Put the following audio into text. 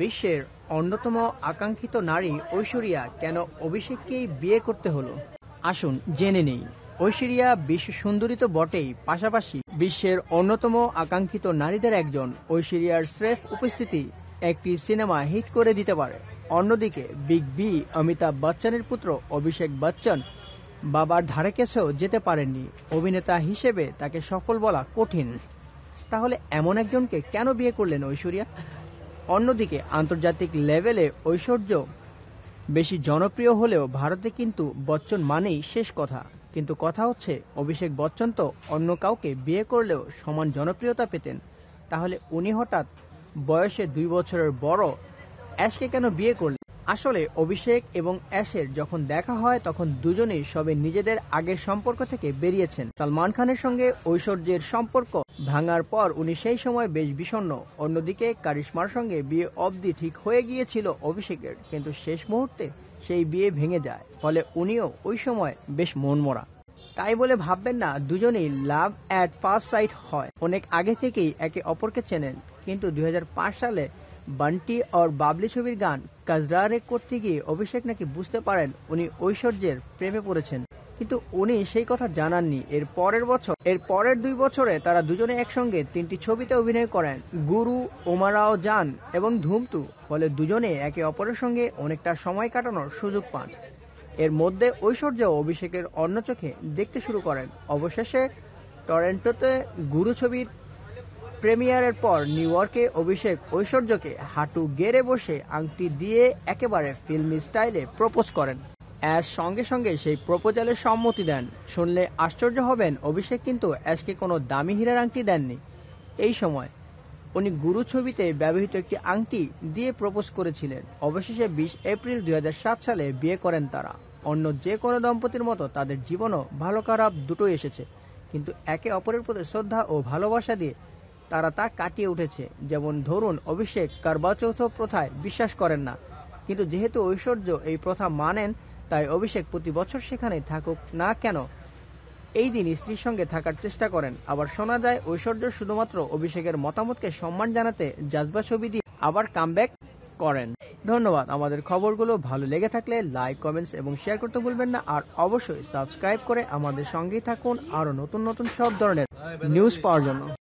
বিশ্বের অন্যতম আকাঙ্ক্ষিত নারী ঐশ্বরিয়া কেন অভিষেককেই বিয়ে করতে হলো আসুন জেনে নেই ঐশ্বরিয়া বিশ্ব সুন্দরী তো বটেই পাশাপাশি বিশ্বের অন্যতম আকাঙ্ক্ষিত নারীদের একজন ঐশ্বরিয়ার স্রেফ উপস্থিতি একটি সিনেমা হিট করে দিতে পারে অন্যদিকে বিগ বি অমিতাভ বচ্চনের পুত্র অভিষেক বচ্চন বাবার ধারে কেসেও যেতে পারেননি অভিনেতা হিসেবে তাকে সফল বলা কঠিন তাহলে এমন একজনকে কেন বিয়ে করলেন ঐশ্বরিয়া অন্যদিকে আন্তর্জাতিক লেভেলে ঐশ্বর্য বেশি জনপ্রিয় হলেও ভারতে কিন্তু বচ্চন মানেই শেষ কথা কিন্তু কথা হচ্ছে অভিষেক বচ্চন তো অন্য কাউকে বিয়ে করলেও সমান জনপ্রিয়তা পেতেন তাহলে উনি হঠাৎ বয়সে দুই বছরের বড় অ্যাশকে কেন বিয়ে করলেন আসলে অভিষেক এবং অ্যাশের যখন দেখা হয় তখন দুজনেই সবে নিজেদের আগের সম্পর্ক থেকে বেরিয়েছেন সালমান খানের সঙ্গে ঐশ্বর্যের সম্পর্ক ভাঙার পর উনি সেই সময় বেশ বিষণ্ন অন্যদিকে কারিশ্মার সঙ্গে বিয়ে অবধি ঠিক হয়ে গিয়েছিল অভিষেকের কিন্তু শেষ মুহূর্তে সেই বিয়ে ভেঙে যায় ফলে উনিও ওই সময় বেশ মনমরা তাই বলে ভাববেন না দুজনেই লাভ অ্যাট ফার্স্ট সাইট হয় অনেক আগে থেকেই একে অপরকে চেনেন কিন্তু দুই সালে বান্টি আর বাবলি ছবির গান কাজরারে করতে গিয়ে অভিষেক নাকি বুঝতে পারেন উনি ঐশ্বর্যের প্রেমে পড়েছেন কিন্তু উনি সেই কথা জানাননি এর পরের বছর এর পরের দুই বছরে তারা দুজনে একসঙ্গে তিনটি ছবিতে অভিনয় করেন গুরু ওমারাও জান এবং ধুমতু ফলে দুজনে একে অপরের সঙ্গে অনেকটা সময় কাটানোর সুযোগ পান এর মধ্যে ঐশ্বর্য অভিষেকের অন্য চোখে দেখতে শুরু করেন অবশেষে টরেন্টোতে গুরু ছবির প্রেমিয়ারের পর নিউ ইয়র্কে অভিষেক ঐশ্বর্যকে হাঁটু গেড়ে বসে আংটি দিয়ে একেবারে ফিল্ম স্টাইলে প্রপোজ করেন অ্যাশ সঙ্গে সঙ্গে সেই প্রপোজালের সম্মতি দেন শুনলে আশ্চর্য হবেন অভিষেক কিন্তু অ্যাশকে কোনো দামি হীরার আংটি দেননি এই সময় উনি গুরু ছবিতে ব্যবহৃত একটি আংটি দিয়ে প্রপোজ করেছিলেন অবশেষে বিশ এপ্রিল দুই সালে বিয়ে করেন তারা অন্য যে কোনো দম্পতির মতো তাদের জীবনও ভালো খারাপ দুটোই এসেছে কিন্তু একে অপরের প্রতি শ্রদ্ধা ও ভালোবাসা দিয়ে তারা তা কাটিয়ে উঠেছে যেমন ধরুন অভিষেক কারবাচৌথ প্রথায় বিশ্বাস করেন না কিন্তু যেহেতু ঐশ্বর্য এই প্রথা মানেন তাই অভিষেক প্রতি বছর সেখানে থাকুক না কেন এই দিন স্ত্রীর সঙ্গে থাকার চেষ্টা করেন আবার শোনা যায় ঐশ্বর্য শুধুমাত্র অভিষেকের মতামতকে সম্মান জানাতে জাজবা ছবি দিয়ে আবার কামব্যাক করেন ধন্যবাদ আমাদের খবরগুলো ভালো লেগে থাকলে লাইক কমেন্টস এবং শেয়ার করতে ভুলবেন না আর অবশ্যই সাবস্ক্রাইব করে আমাদের সঙ্গেই থাকুন আরো নতুন নতুন সব ধরনের নিউজ পাওয়ার জন্য